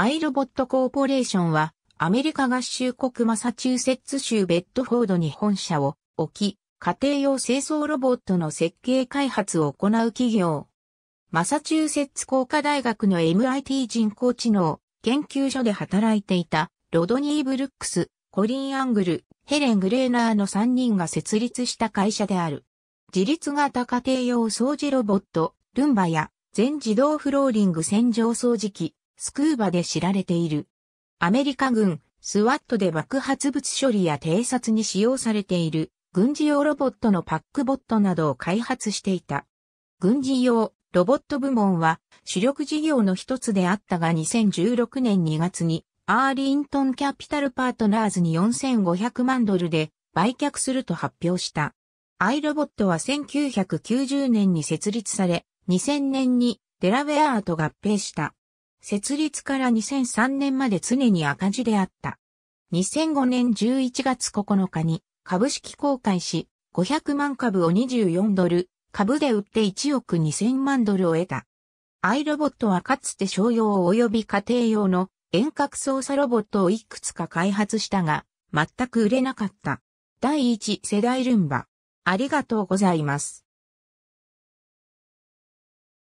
アイロボットコーポレーションは、アメリカ合衆国マサチューセッツ州ベッドフォードに本社を置き、家庭用清掃ロボットの設計開発を行う企業。マサチューセッツ工科大学の MIT 人工知能研究所で働いていたロドニー・ブルックス、コリン・アングル、ヘレン・グレーナーの3人が設立した会社である。自立型家庭用掃除ロボット、ルンバや全自動フローリング洗浄掃除機、スクーバで知られている。アメリカ軍、スワットで爆発物処理や偵察に使用されている軍事用ロボットのパックボットなどを開発していた。軍事用ロボット部門は主力事業の一つであったが2016年2月にアーリントンキャピタルパートナーズに4500万ドルで売却すると発表した。アイロボットは1990年に設立され、2000年にデラウェアーと合併した。設立から2003年まで常に赤字であった。2005年11月9日に株式公開し、500万株を24ドル、株で売って1億2000万ドルを得た。アイロボットはかつて商用及び家庭用の遠隔操作ロボットをいくつか開発したが、全く売れなかった。第1世代ルンバ。ありがとうございます。